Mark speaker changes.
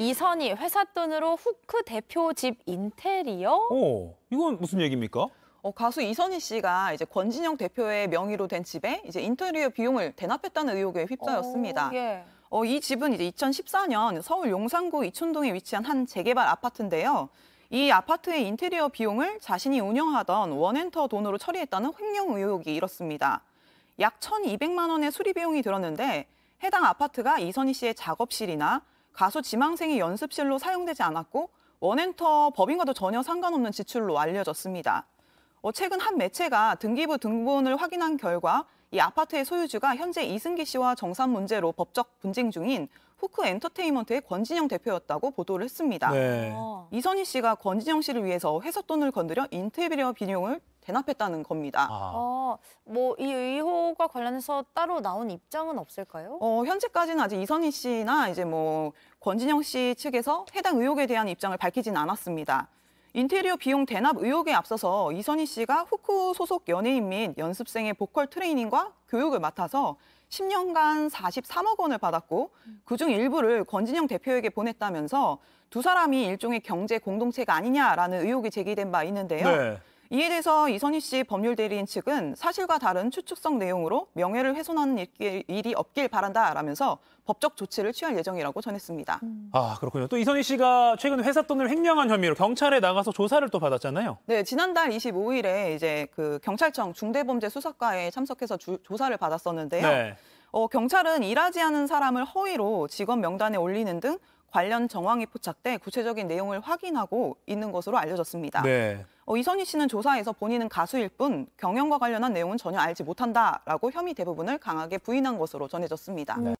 Speaker 1: 이선희 회사 돈으로 후크 대표 집 인테리어? 오, 이건 무슨 얘기입니까? 어, 가수 이선희 씨가 이제 권진영 대표의 명의로 된 집에 이제 인테리어 비용을 대납했다는 의혹에 휩싸였습니다. 오, 예. 어, 이 집은 이제 2014년 서울 용산구 이촌동에 위치한 한 재개발 아파트인데요. 이 아파트의 인테리어 비용을 자신이 운영하던 원엔터 돈으로 처리했다는 횡령 의혹이 일었습니다. 약 1,200만 원의 수리 비용이 들었는데 해당 아파트가 이선희 씨의 작업실이나 가수 지망생이 연습실로 사용되지 않았고 원엔터 법인과도 전혀 상관없는 지출로 알려졌습니다. 어, 최근 한 매체가 등기부 등본을 확인한 결과 이 아파트의 소유주가 현재 이승기 씨와 정산 문제로 법적 분쟁 중인 후크 엔터테인먼트의 권진영 대표였다고 보도를 했습니다. 네. 어. 이선희 씨가 권진영 씨를 위해서 회삿 돈을 건드려 인테리어 비용을 대납했다는 겁니다. 아. 어, 뭐 이 의혹과 관련해서 따로 나온 입장은 없을까요? 어, 현재까지는 아직 이선희 씨나 이제 뭐 권진영 씨 측에서 해당 의혹에 대한 입장을 밝히진 않았습니다. 인테리어 비용 대납 의혹에 앞서서 이선희 씨가 후쿠 소속 연예인 및 연습생의 보컬 트레이닝과 교육을 맡아서 10년간 43억 원을 받았고 그 중 일부를 권진영 대표에게 보냈다면서 두 사람이 일종의 경제 공동체가 아니냐라는 의혹이 제기된 바 있는데요. 네. 이에 대해서 이선희 씨 법률 대리인 측은 사실과 다른 추측성 내용으로 명예를 훼손하는 일이 없길 바란다라면서 법적 조치를 취할 예정이라고 전했습니다. 음. 아 그렇군요. 또 이선희 씨가 최근 회사 돈을 횡령한 혐의로 경찰에 나가서 조사를 또 받았잖아요. 네, 지난달 25일에 이제 그 경찰청 중대범죄수사과에 참석해서 주, 조사를 받았었는데요. 네. 어, 경찰은 일하지 않은 사람을 허위로 직원 명단에 올리는 등 관련 정황이 포착돼 구체적인 내용을 확인하고 있는 것으로 알려졌습니다. 네. 어, 이선희 씨는 조사에서 본인은 가수일 뿐 경영과 관련한 내용은 전혀 알지 못한다라고 혐의 대부분을 강하게 부인한 것으로 전해졌습니다. 네.